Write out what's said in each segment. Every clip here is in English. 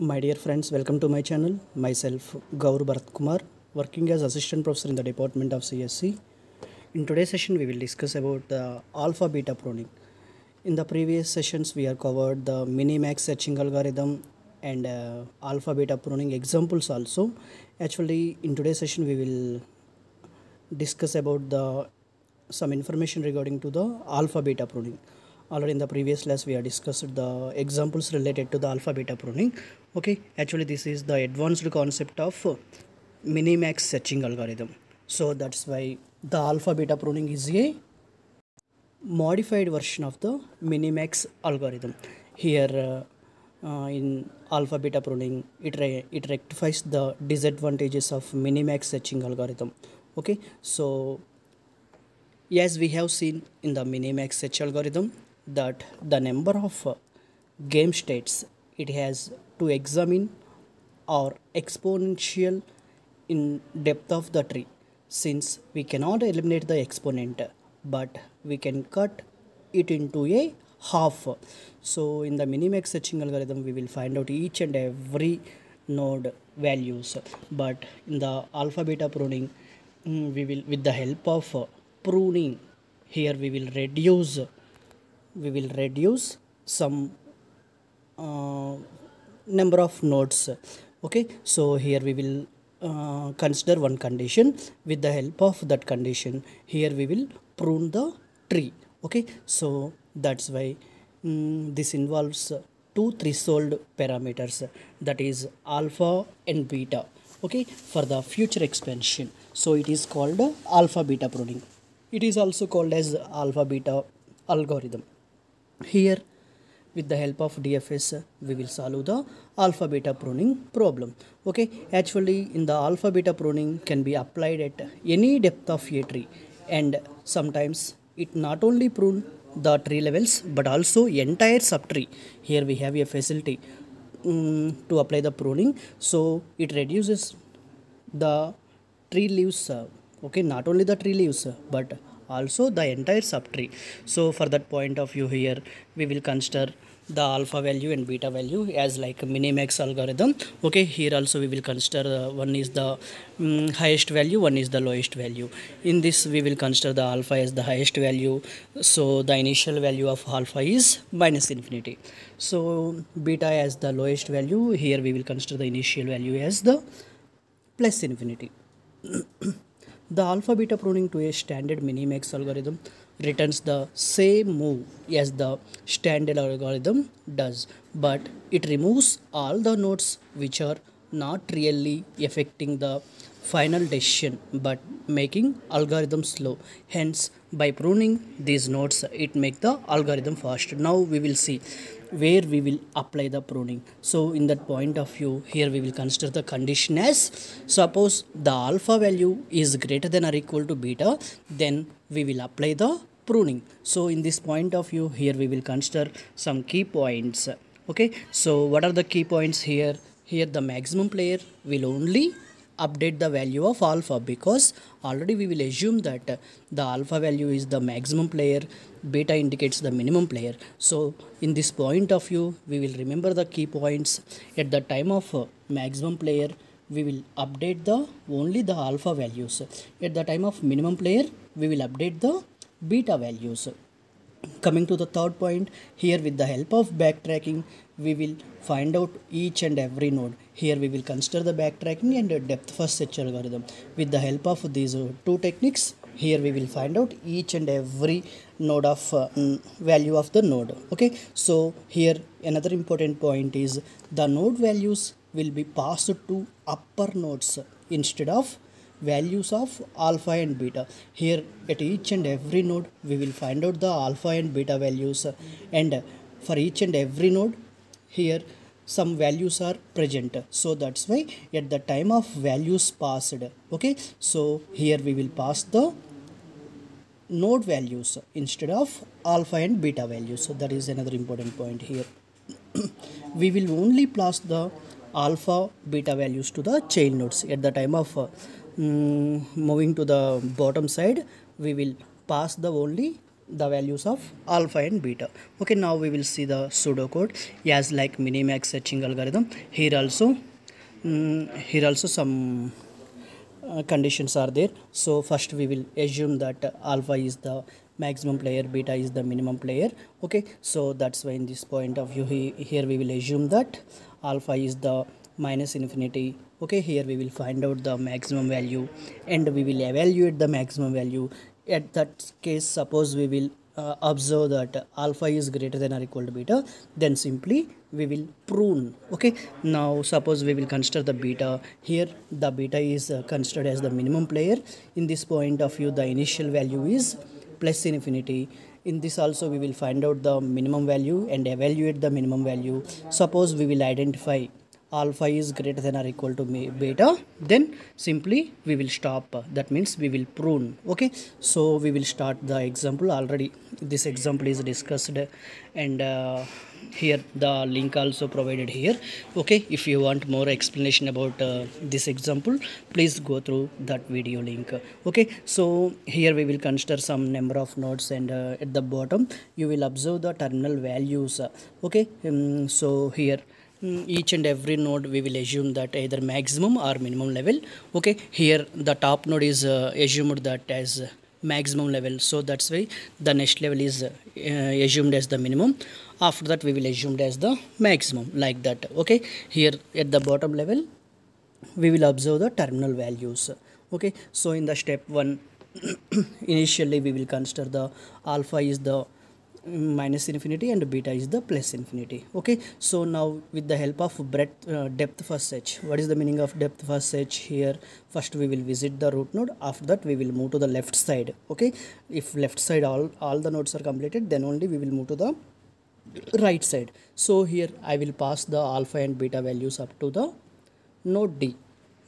My dear friends, welcome to my channel. Myself, Gaur Bharat Kumar, working as assistant professor in the department of CSC. In today's session, we will discuss about the alpha beta pruning. In the previous sessions, we have covered the minimax etching algorithm and uh, alpha beta pruning examples also. Actually, in today's session, we will discuss about the some information regarding to the alpha beta pruning already in the previous class we have discussed the examples related to the alpha beta pruning okay actually this is the advanced concept of uh, minimax searching algorithm so that's why the alpha beta pruning is a modified version of the minimax algorithm here uh, uh, in alpha beta pruning it, re it rectifies the disadvantages of minimax searching algorithm okay so yes, we have seen in the minimax search algorithm that the number of uh, game states it has to examine our exponential in depth of the tree since we cannot eliminate the exponent but we can cut it into a half so in the minimax searching algorithm we will find out each and every node values but in the alpha beta pruning mm, we will with the help of pruning here we will reduce we will reduce some uh, number of nodes okay so here we will uh, consider one condition with the help of that condition here we will prune the tree okay so that's why um, this involves two threshold parameters that is alpha and beta okay for the future expansion so it is called alpha beta pruning it is also called as alpha beta algorithm here with the help of DFS we will solve the alpha beta pruning problem okay actually in the alpha beta pruning can be applied at any depth of a tree and sometimes it not only prune the tree levels but also entire subtree here we have a facility um, to apply the pruning so it reduces the tree leaves uh, okay not only the tree leaves uh, but also the entire subtree so for that point of view here we will consider the alpha value and beta value as like minimax algorithm okay here also we will consider uh, one is the um, highest value one is the lowest value in this we will consider the alpha as the highest value so the initial value of alpha is minus infinity so beta as the lowest value here we will consider the initial value as the plus infinity the alpha beta pruning to a standard minimax algorithm returns the same move as the standard algorithm does but it removes all the nodes which are not really affecting the final decision but making algorithm slow hence by pruning these nodes it make the algorithm fast now we will see where we will apply the pruning so in that point of view here we will consider the condition as suppose the alpha value is greater than or equal to beta then we will apply the pruning. So in this point of view here we will consider some key points. Okay, so what are the key points here? Here the maximum player will only update the value of alpha because already we will assume that the alpha value is the maximum player beta indicates the minimum player so in this point of view we will remember the key points at the time of uh, maximum player we will update the only the alpha values at the time of minimum player we will update the beta values coming to the third point here with the help of backtracking we will find out each and every node here we will consider the backtracking and depth first search algorithm with the help of these uh, two techniques here we will find out each and every node of uh, value of the node okay so here another important point is the node values will be passed to upper nodes instead of values of alpha and beta here at each and every node we will find out the alpha and beta values and for each and every node here some values are present so that's why at the time of values passed okay so here we will pass the node values instead of alpha and beta values so that is another important point here we will only pass the alpha beta values to the child nodes at the time of mm, moving to the bottom side we will pass the only the values of alpha and beta okay now we will see the pseudocode as like minimax searching algorithm here also um, here also some uh, conditions are there so first we will assume that alpha is the maximum player beta is the minimum player okay so that's why in this point of view he, here we will assume that alpha is the minus infinity okay here we will find out the maximum value and we will evaluate the maximum value at that case suppose we will uh, observe that alpha is greater than or equal to beta then simply we will prune okay now suppose we will consider the beta here the beta is uh, considered as the minimum player in this point of view the initial value is plus infinity in this also we will find out the minimum value and evaluate the minimum value suppose we will identify alpha is greater than or equal to beta then simply we will stop that means we will prune okay so we will start the example already this example is discussed and uh, here the link also provided here okay if you want more explanation about uh, this example please go through that video link okay so here we will consider some number of nodes and uh, at the bottom you will observe the terminal values okay um, so here mm, each and every node we will assume that either maximum or minimum level okay here the top node is uh, assumed that as maximum level so that's why the next level is uh, assumed as the minimum after that we will assume as the maximum like that okay here at the bottom level we will observe the terminal values okay so in the step 1 initially we will consider the alpha is the minus infinity and beta is the plus infinity okay so now with the help of breadth uh, depth first search what is the meaning of depth first search here first we will visit the root node after that we will move to the left side okay if left side all all the nodes are completed then only we will move to the right side so here i will pass the alpha and beta values up to the node d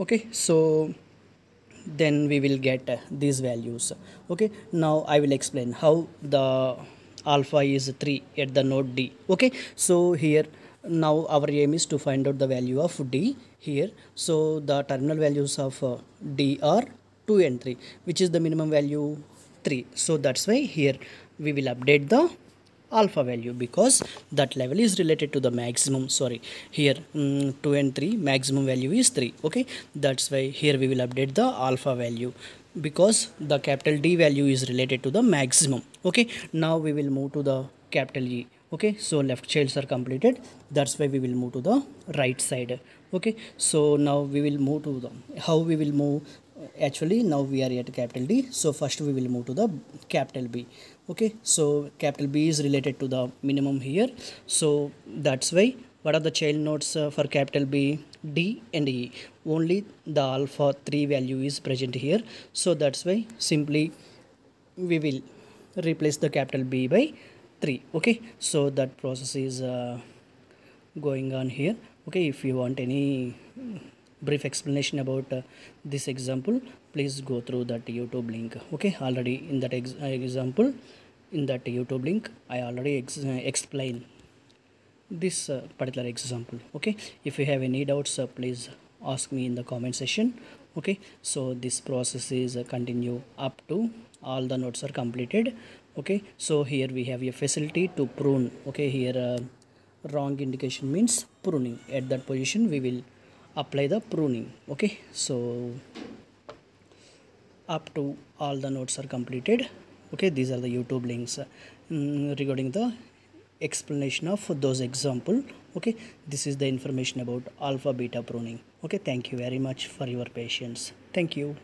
okay so then we will get uh, these values okay now i will explain how the alpha is 3 at the node d okay so here now our aim is to find out the value of d here so the terminal values of uh, d are 2 and 3 which is the minimum value 3 so that's why here we will update the alpha value because that level is related to the maximum sorry here um, 2 and 3 maximum value is 3 okay that's why here we will update the alpha value because the capital D value is related to the maximum okay now we will move to the capital E okay so left childs are completed that's why we will move to the right side okay so now we will move to the how we will move actually now we are at capital D so first we will move to the capital B okay so capital B is related to the minimum here so that's why what are the child nodes uh, for capital B D and E only the alpha 3 value is present here so that's why simply we will replace the capital B by 3 okay so that process is uh, going on here okay if you want any brief explanation about uh, this example please go through that youtube link okay already in that ex uh, example in that youtube link i already ex uh, explain this uh, particular example okay if you have any doubts uh, please ask me in the comment section okay so this process is uh, continue up to all the nodes are completed okay so here we have a facility to prune okay here wrong indication means pruning at that position we will apply the pruning okay so up to all the nodes are completed okay these are the youtube links um, regarding the explanation of those example okay this is the information about alpha beta pruning okay thank you very much for your patience thank you